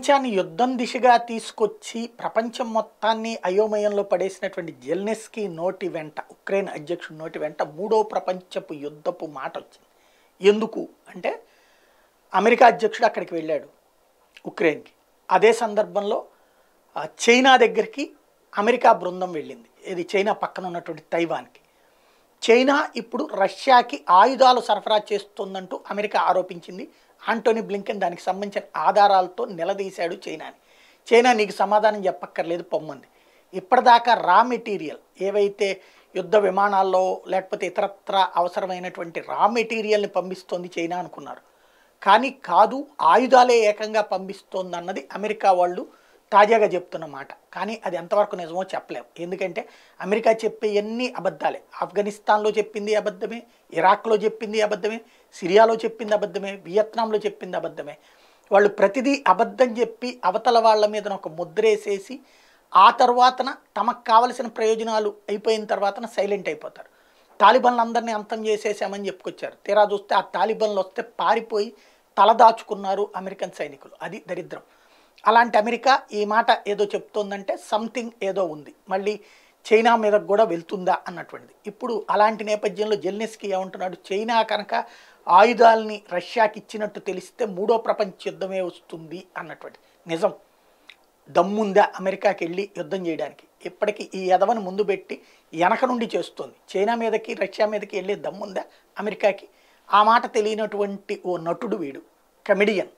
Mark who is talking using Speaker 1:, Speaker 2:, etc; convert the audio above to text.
Speaker 1: ప్రపంచాన్ని యుద్ధం దిశగా తీసుకొచ్చి ప్రపంచం మొత్తాన్ని అయోమయంలో పడేసినటువంటి జెల్నెస్కి నోటి వెంట ఉక్రెయిన్ అధ్యక్షుడి నోటి వెంట మూడో ప్రపంచపు యుద్ధపు మాట వచ్చింది ఎందుకు అంటే అమెరికా అధ్యక్షుడు అక్కడికి వెళ్ళాడు ఉక్రెయిన్కి అదే సందర్భంలో చైనా దగ్గరికి అమెరికా బృందం వెళ్ళింది ఇది చైనా పక్కన ఉన్నటువంటి తైవాన్కి చైనా ఇప్పుడు రష్యాకి ఆయుధాలు సరఫరా చేస్తుందంటూ అమెరికా ఆరోపించింది ఆంటోనీ బ్లింకెన్ దానికి సంబంధించిన ఆధారాలతో నిలదీశాడు చైనాని చైనా నీకు సమాధానం చెప్పక్కర్లేదు పొమ్మంది ఇప్పటిదాకా రా మెటీరియల్ ఏవైతే యుద్ధ విమానాల్లో లేకపోతే ఇతరత్ర అవసరమైనటువంటి రా మెటీరియల్ని పంపిస్తోంది చైనా అనుకున్నారు కానీ కాదు ఆయుధాలే ఏకంగా పంపిస్తోందన్నది అమెరికా వాళ్ళు తాజాగా చెప్తున్న మాట కానీ అది ఎంతవరకు నిజమో చెప్పలేము ఎందుకంటే అమెరికా చెప్పే అన్ని అబద్ధాలే ఆఫ్ఘనిస్తాన్లో చెప్పింది అబద్ధమే ఇరాక్లో చెప్పింది అబద్ధమే సిరియాలో చెప్పింది అబద్ధమే వియత్నాంలో చెప్పింది అబద్ధమే వాళ్ళు ప్రతిదీ అబద్ధం చెప్పి అవతల వాళ్ళ మీద ఒక ముద్రేసేసి ఆ తర్వాతన తమకు కావలసిన ప్రయోజనాలు అయిపోయిన తర్వాతన సైలెంట్ అయిపోతారు తాలిబన్లు అందరినీ అంతం చేసేసామని చెప్పుకొచ్చారు తీరా చూస్తే ఆ తాలిబన్లు వస్తే పారిపోయి తలదాచుకున్నారు అమెరికన్ సైనికులు అది దరిద్రం అలాంటి అమెరికా ఈ మాట ఏదో చెప్తోందంటే సంథింగ్ ఏదో ఉంది మళ్ళీ చైనా మీద కూడా వెళ్తుందా అన్నటువంటిది ఇప్పుడు అలాంటి నేపథ్యంలో జెల్నెస్కి ఏమంటున్నాడు చైనా కనుక ఆయుధాలని రష్యాకి ఇచ్చినట్టు తెలిస్తే మూడో ప్రపంచ యుద్ధమే వస్తుంది అన్నటువంటిది నిజం దమ్ముందా అమెరికాకి వెళ్ళి యుద్ధం చేయడానికి ఇప్పటికీ ఈ యదవను ముందు పెట్టి వెనక నుండి చేస్తుంది చైనా మీదకి రష్యా మీదకి వెళ్ళే దమ్ముందా అమెరికాకి ఆ మాట తెలియనటువంటి ఓ నటుడు వీడు కమెడియన్